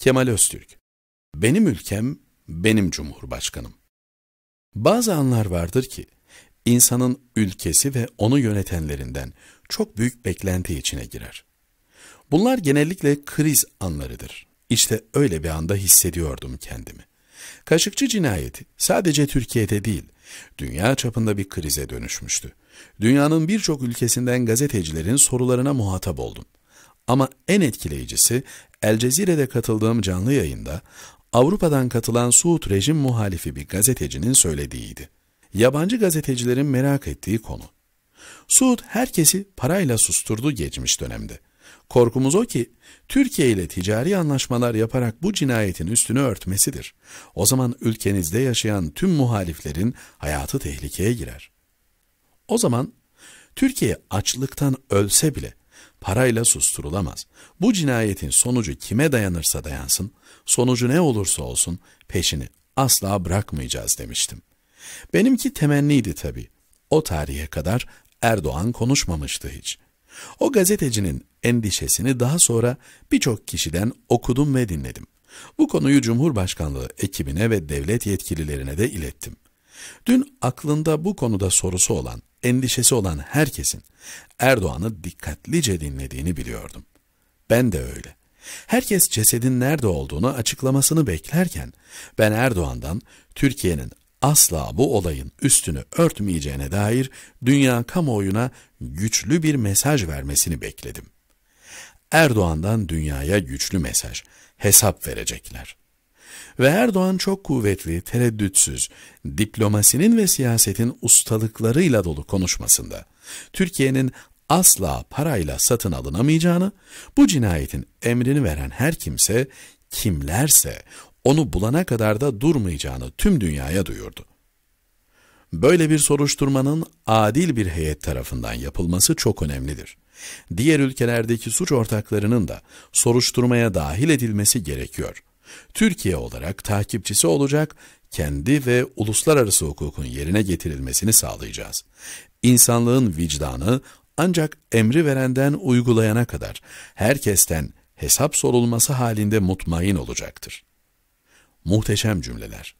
Kemal Öztürk Benim ülkem, benim cumhurbaşkanım. Bazı anlar vardır ki, insanın ülkesi ve onu yönetenlerinden çok büyük beklenti içine girer. Bunlar genellikle kriz anlarıdır. İşte öyle bir anda hissediyordum kendimi. Kaşıkçı cinayeti sadece Türkiye'de değil, dünya çapında bir krize dönüşmüştü. Dünyanın birçok ülkesinden gazetecilerin sorularına muhatap oldum. Ama en etkileyicisi El Cezire'de katıldığım canlı yayında Avrupa'dan katılan Suud rejim muhalifi bir gazetecinin söylediğiydi. Yabancı gazetecilerin merak ettiği konu. Suud herkesi parayla susturdu geçmiş dönemde. Korkumuz o ki Türkiye ile ticari anlaşmalar yaparak bu cinayetin üstünü örtmesidir. O zaman ülkenizde yaşayan tüm muhaliflerin hayatı tehlikeye girer. O zaman Türkiye açlıktan ölse bile parayla susturulamaz. Bu cinayetin sonucu kime dayanırsa dayansın, sonucu ne olursa olsun peşini asla bırakmayacağız demiştim. Benimki temenniydi tabii. O tarihe kadar Erdoğan konuşmamıştı hiç. O gazetecinin endişesini daha sonra birçok kişiden okudum ve dinledim. Bu konuyu Cumhurbaşkanlığı ekibine ve devlet yetkililerine de ilettim. Dün aklında bu konuda sorusu olan, endişesi olan herkesin Erdoğan'ı dikkatlice dinlediğini biliyordum. Ben de öyle. Herkes cesedin nerede olduğunu açıklamasını beklerken ben Erdoğan'dan Türkiye'nin asla bu olayın üstünü örtmeyeceğine dair dünya kamuoyuna güçlü bir mesaj vermesini bekledim. Erdoğan'dan dünyaya güçlü mesaj, hesap verecekler. Ve Erdoğan çok kuvvetli, tereddütsüz, diplomasinin ve siyasetin ustalıklarıyla dolu konuşmasında Türkiye'nin asla parayla satın alınamayacağını, bu cinayetin emrini veren her kimse, kimlerse onu bulana kadar da durmayacağını tüm dünyaya duyurdu. Böyle bir soruşturmanın adil bir heyet tarafından yapılması çok önemlidir. Diğer ülkelerdeki suç ortaklarının da soruşturmaya dahil edilmesi gerekiyor. Türkiye olarak takipçisi olacak, kendi ve uluslararası hukukun yerine getirilmesini sağlayacağız. İnsanlığın vicdanı ancak emri verenden uygulayana kadar herkesten hesap sorulması halinde mutmain olacaktır. Muhteşem cümleler.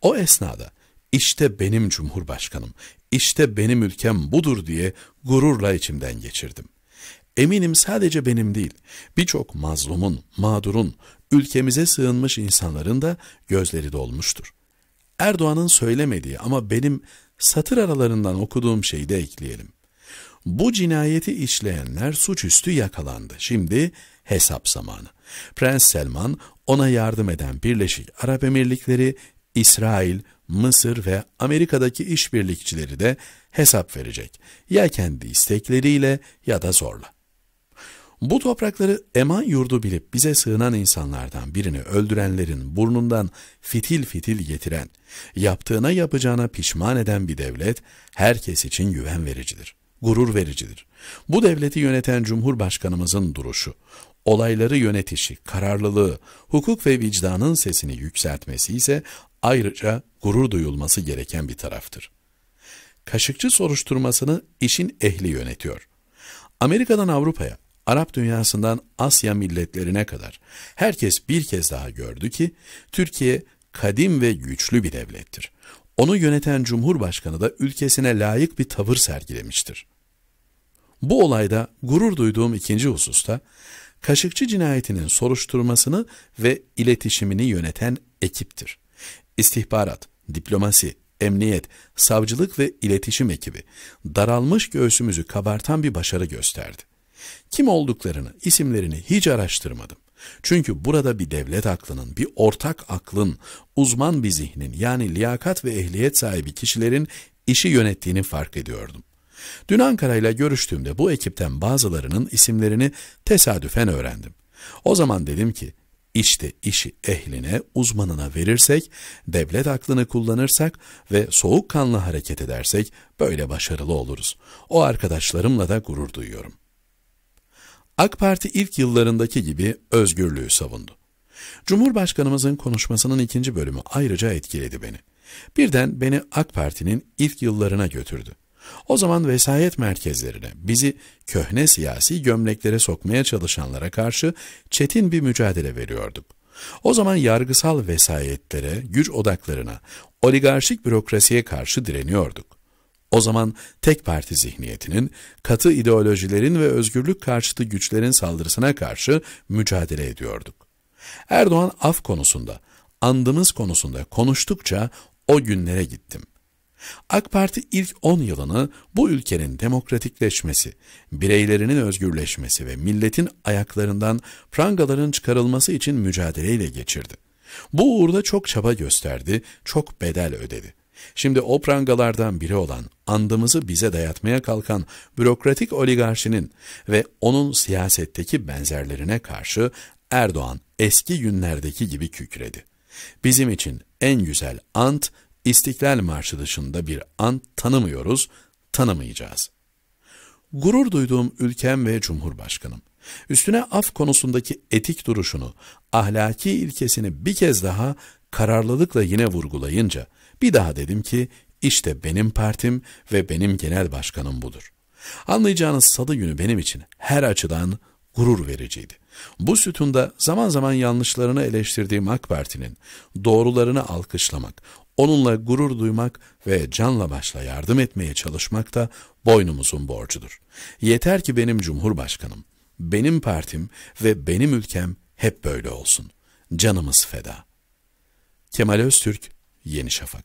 O esnada işte benim cumhurbaşkanım, işte benim ülkem budur diye gururla içimden geçirdim. Eminim sadece benim değil, birçok mazlumun, mağdurun, ülkemize sığınmış insanların da gözleri dolmuştur. Erdoğan'ın söylemediği ama benim satır aralarından okuduğum şeyi de ekleyelim. Bu cinayeti işleyenler suçüstü yakalandı. Şimdi hesap zamanı. Prens Selman, ona yardım eden Birleşik Arap Emirlikleri, İsrail, Mısır ve Amerika'daki işbirlikçileri de hesap verecek. Ya kendi istekleriyle ya da zorla. Bu toprakları eman yurdu bilip bize sığınan insanlardan birini öldürenlerin burnundan fitil fitil getiren, yaptığına yapacağına pişman eden bir devlet herkes için güven vericidir, gurur vericidir. Bu devleti yöneten Cumhurbaşkanımızın duruşu, olayları yönetişi, kararlılığı, hukuk ve vicdanın sesini yükseltmesi ise ayrıca gurur duyulması gereken bir taraftır. Kaşıkçı soruşturmasını işin ehli yönetiyor. Amerika'dan Avrupa'ya, Arap dünyasından Asya milletlerine kadar herkes bir kez daha gördü ki Türkiye kadim ve güçlü bir devlettir. Onu yöneten Cumhurbaşkanı da ülkesine layık bir tavır sergilemiştir. Bu olayda gurur duyduğum ikinci hususta Kaşıkçı cinayetinin soruşturmasını ve iletişimini yöneten ekiptir. İstihbarat, diplomasi, emniyet, savcılık ve iletişim ekibi daralmış göğsümüzü kabartan bir başarı gösterdi. Kim olduklarını, isimlerini hiç araştırmadım. Çünkü burada bir devlet aklının, bir ortak aklın, uzman bir zihnin yani liyakat ve ehliyet sahibi kişilerin işi yönettiğini fark ediyordum. Dün Ankara ile görüştüğümde bu ekipten bazılarının isimlerini tesadüfen öğrendim. O zaman dedim ki, işte işi ehline, uzmanına verirsek, devlet aklını kullanırsak ve soğukkanlı hareket edersek böyle başarılı oluruz. O arkadaşlarımla da gurur duyuyorum. AK Parti ilk yıllarındaki gibi özgürlüğü savundu. Cumhurbaşkanımızın konuşmasının ikinci bölümü ayrıca etkiledi beni. Birden beni AK Parti'nin ilk yıllarına götürdü. O zaman vesayet merkezlerine, bizi köhne siyasi gömleklere sokmaya çalışanlara karşı çetin bir mücadele veriyorduk. O zaman yargısal vesayetlere, güç odaklarına, oligarşik bürokrasiye karşı direniyorduk. O zaman tek parti zihniyetinin, katı ideolojilerin ve özgürlük karşıtı güçlerin saldırısına karşı mücadele ediyorduk. Erdoğan af konusunda, andımız konusunda konuştukça o günlere gittim. AK Parti ilk 10 yılını bu ülkenin demokratikleşmesi, bireylerinin özgürleşmesi ve milletin ayaklarından prangaların çıkarılması için mücadeleyle geçirdi. Bu uğurda çok çaba gösterdi, çok bedel ödedi. Şimdi o prangalardan biri olan andımızı bize dayatmaya kalkan bürokratik oligarşinin ve onun siyasetteki benzerlerine karşı Erdoğan eski günlerdeki gibi kükredi. Bizim için en güzel ant İstiklal Marşı dışında bir ant tanımıyoruz, tanımayacağız. Gurur duyduğum ülkem ve Cumhurbaşkanım. Üstüne af konusundaki etik duruşunu, ahlaki ilkesini bir kez daha kararlılıkla yine vurgulayınca bir daha dedim ki işte benim partim ve benim genel başkanım budur. Anlayacağınız salı günü benim için her açıdan gurur vericiydi. Bu sütunda zaman zaman yanlışlarını eleştirdiğim AK Parti'nin doğrularını alkışlamak, onunla gurur duymak ve canla başla yardım etmeye çalışmak da boynumuzun borcudur. Yeter ki benim Cumhurbaşkanım, benim partim ve benim ülkem hep böyle olsun. Canımız feda. Kemal Öztürk, Yeni Şafak.